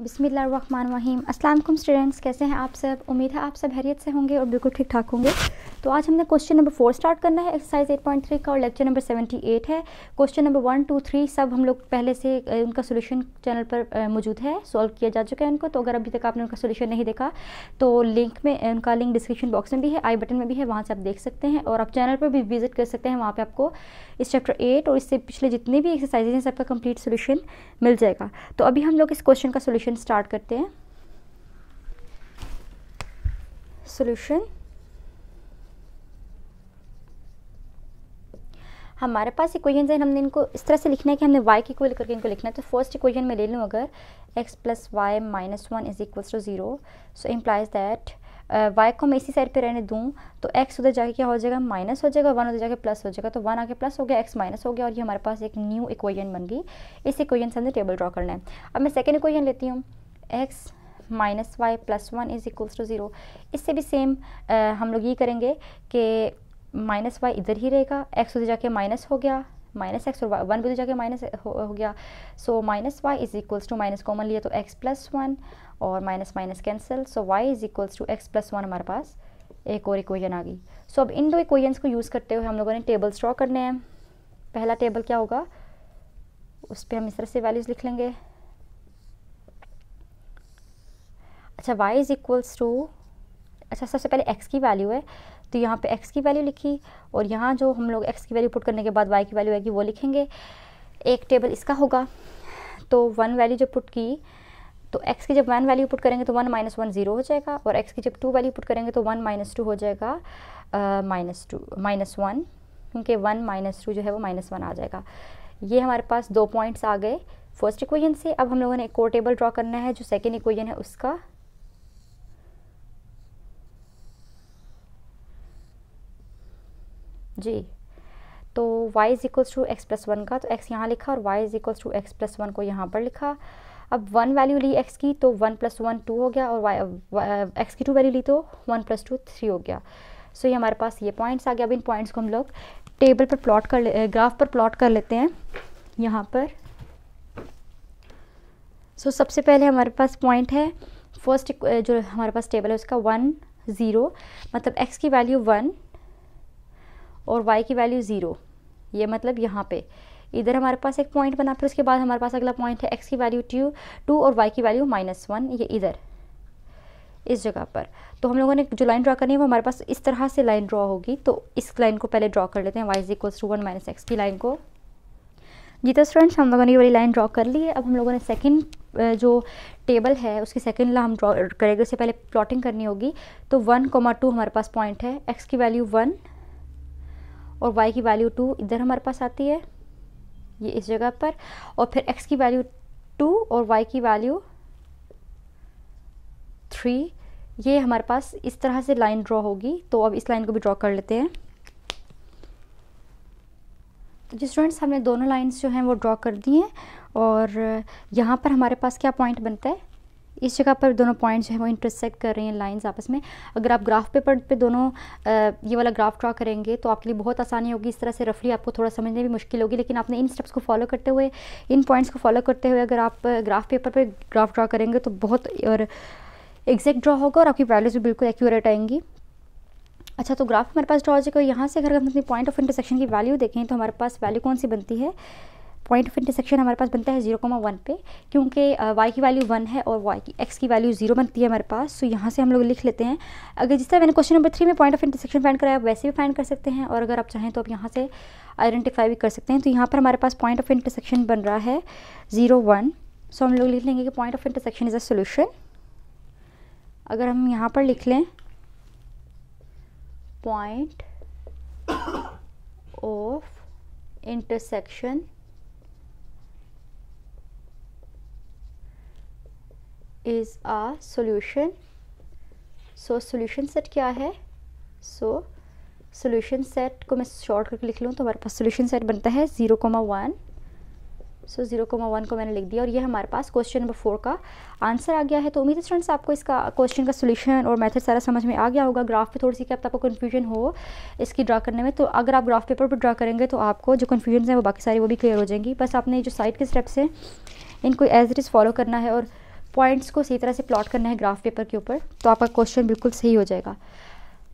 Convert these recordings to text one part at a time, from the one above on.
बिसमीम अस्सलाम स्टूडेंट्स कैसे हैं आप सब उम्मीद है आप सब हैरियत से होंगे और बिल्कुल ठीक ठाक होंगे तो आज हमने क्वेश्चन नंबर फोर स्टार्ट करना है एक्सरसाइज 8.3 का और लेक्चर नंबर 78 है question number one two three सब हम लोग पहले से उनका सोल्यूशन चैनल पर मौजूद है सॉल्व किया जा चुका है उनको तो अगर अभी तक आपने उनका सोल्यूशन नहीं देखा तो लिंक में उनका लिंक डिस्क्रिप्शन बॉक्स में भी है आई बटन में भी है वहाँ से आप देख सकते हैं और आप चैनल पर भी विजिट कर सकते हैं वहाँ पर आपको इस चैप्टर एट और इससे पिछले जितने भी एक्सरसाइजेज हैं सबका कम्प्लीट सोल्यूशन मिल जाएगा तो अभी हम लोग इस क्वेश्चन का सोल्यूशन सॉल्यूशन स्टार्ट करते हैं सॉल्यूशन हमारे पास इक्वेशन है हमने इनको इस तरह से लिखना है कि हमने y के इक्वल करके इनको लिखना है तो फर्स्ट इक्वेशन में ले लूँ अगर x plus y minus one is equal to zero so implies that y को मैं इसी साइड पे रहने दूँ तो एक्स उधर जाके क्या हो जाएगा माइनस हो जाएगा वन उधर जाके प्लस हो जाएगा तो वन आके प्लस हो गया एक्स माइनस हो गया और ये हमारे पास एक न्यू इक्वेजन बन गई इस इक्वेजन से हमने टेबल ड्रॉ करना है अब मैं सेकेंड इक्वेशन लेती हूँ x minus y plus one is equals to zero इससे भी सेम हम लोग ये करेंगे कि माइनस वाई इधर ही रहेगा एक्स उधर जाके माइनस हो गया माइनस एक्स और वाई वन बुरी तो जाके माइनस हो, गया so minus y is equals to minus common लिया तो एक्स प्लस वन और minus minus cancel so y is equals to x plus one हमारे पास एक और इक्वेशन आ गई सो so, अब इन दो इक्वेशंस को यूज़ करते हुए हम लोगों ने टेबल्स ड्रॉ करने हैं पहला टेबल क्या होगा उस पर हम इस तरह से वैल्यूज़ लिख लेंगे अच्छा वाई इज़ इक्वल्स टू अच्छा सबसे पहले एक्स की वैल्यू है तो यहाँ पे x की वैल्यू लिखी और यहाँ जो हम लोग x की वैल्यू पुट करने के बाद y की वैल्यू आएगी वो लिखेंगे एक टेबल इसका होगा तो वन वैल्यू जब पुट की तो x की जब वन वैल्यू पुट करेंगे तो वन माइनस वन ज़ीरो हो जाएगा और x की जब टू वैल्यू पुट करेंगे तो वन माइनस टू हो जाएगा माइनस टू माइनस वन क्योंकि वन माइनस टू जो है वो माइनस वन आ जाएगा ये हमारे पास दो पॉइंट्स आ गए फर्स्ट इक्वेशन से अब हम लोगों ने एक और टेबल ड्रॉ करना है जो सेकेंड इक्वेशन है उसका जी तो y is equals to x plus one का तो x यहाँ लिखा और y is equals to x plus one को यहाँ पर लिखा अब वन वैल्यू ली x की तो वन प्लस वन टू हो गया और y uh, x की टू वैल्यू ली तो वन प्लस टू थ्री हो गया सो so, ये हमारे पास ये पॉइंट्स आ गया अब इन पॉइंट्स को हम लोग टेबल पर प्लॉट कर ले ग्राफ uh, पर प्लॉट कर लेते हैं यहाँ पर सो so, सबसे पहले हमारे पास पॉइंट है फर्स्ट uh, जो हमारे पास टेबल है उसका वन ज़ीरो मतलब एक्स की वैल्यू वन और y की वैल्यू ज़ीरो ये मतलब यहाँ पे इधर हमारे पास एक पॉइंट बना फिर उसके बाद हमारे पास अगला पॉइंट है x की वैल्यू टू टू और y की वैल्यू माइनस वन ये इधर इस जगह पर तो हम लोगों ने जो लाइन ड्रा करनी है वो हमारे पास इस तरह से लाइन ड्रा होगी तो इस लाइन को पहले ड्रा कर लेते हैं y equals to one minus x की लाइन को जी तो स्टूडेंट्स हम लोगों ने ये वाली लाइन ड्रा कर ली है अब हम लोगों ने सेकंड जो टेबल है उसकी सेकंड ला हम ड्रा करेंगे उससे पहले प्लॉटिंग करनी होगी तो वन कोमा टू हमारे पास पॉइंट है एक्स की वैल्यू वन और y की वैल्यू टू इधर हमारे पास आती है ये इस जगह पर और फिर x की वैल्यू टू और y की वैल्यू थ्री ये हमारे पास इस तरह से लाइन ड्रॉ होगी तो अब इस लाइन को भी ड्रॉ कर लेते हैं तो जी स्टूडेंट्स हमने दोनों लाइंस जो हैं वो ड्रॉ कर दी हैं और यहाँ पर हमारे पास क्या पॉइंट बनता है इस जगह पर दोनों पॉइंट्स जो है वो इंटरसेक्ट कर रहे हैं लाइंस आपस में अगर आप ग्राफ पेपर पे दोनों ये वाला ग्राफ ड्रा करेंगे तो आपके लिए बहुत आसानी होगी इस तरह से रफली आपको थोड़ा समझने में मुश्किल होगी लेकिन आपने इन स्टेप्स को फॉलो करते हुए इन पॉइंट्स को फॉलो करते हुए अगर आप ग्राफ पेपर पर ग्राफ ड्रा करेंगे तो बहुत और एग्जैक्ट ड्रा होगा और आपकी वैल्यूज भी बिल्कुल एक्यूरेट आएंगी अच्छा तो ग्राफ हमारे पास ड्रा हो जाएगा यहाँ से अगर हम अपनी पॉइंट ऑफ इंटरसेक्शन की वैल्यू देखें तो हमारे पास वैल्यू कौन सी बनती है पॉइंट ऑफ इंटरसेक्शन हमारे पास बनता है जीरो कोमा वन पे क्योंकि वाई की वैल्यू वन है और वाई की एक्स की वैल्यू जीरो बनती है हमारे पास सो तो यहाँ से हम लोग लिख लेते हैं अगर जिस तरह मैंने क्वेश्चन नंबर थ्री में पॉइंट ऑफ इंटरसेक्शन फाइंड कराया वैसे भी फाइंड कर सकते हैं और अगर आप चाहें तो आप यहाँ से आइडेंटिफाई भी कर सकते हैं तो यहाँ पर हमारे पास पॉइंट ऑफ इंटरसेक्शन बन रहा है ज़ीरो वन सो हम लोग लिख लेंगे कि point of intersection is a solution अगर हम यहाँ पर लिख लें point of intersection is a solution so solution set क्या है सो सोल्यूशन सेट को मैं शॉर्ट करके लिख लूँ तो हमारे पास सोल्यूशन सेट बनता है zero comma one so zero comma one को मैंने लिख दिया और ये हमारे पास क्वेश्चन नंबर फोर का आंसर आ गया है तो उम्मीद है स्टूडेंट्स आपको इसका क्वेश्चन का सोल्यूशन और मैथड सारा समझ में आ गया होगा ग्राफ पे थोड़ी सी क्या आपको कन्फ्यूजन हो इसकी ड्रा करने में तो अगर आप ग्राफ पेपर पर ड्रा करेंगे तो आपको जो कन्फ्यूजन है वो बाकी सारी वो भी क्लियर हो जाएंगी बस आपने जो साइड के स्टेप्स हैं इनको एज इट इज़ फॉलो करना है और पॉइंट्स को सही तरह से प्लॉट करना है ग्राफ पेपर के ऊपर तो आपका क्वेश्चन बिल्कुल सही हो जाएगा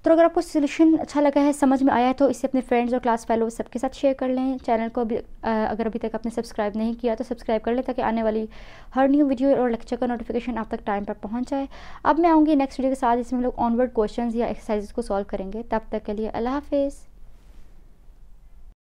तो अगर आपको सोल्यूशन अच्छा लगा है समझ में आया है तो इसे अपने फ्रेंड्स और क्लास फेलो सबके साथ शेयर कर लें चैनल को अभी अगर अभी तक आपने सब्सक्राइब नहीं किया तो सब्सक्राइब कर लें ताकि आने वाली हर न्यू वीडियो और लेक्चर का नोटिफिकेशन आप तक टाइम पर पहुंच जाए अब मैं आऊँगी नेक्स्ट वीडियो के साथ इसमें हम लोग ऑनवर्ड क्वेश्चन या एक्सरसाइज को सॉल्व करेंगे तब तक के लिए अल्लाह हाफिज़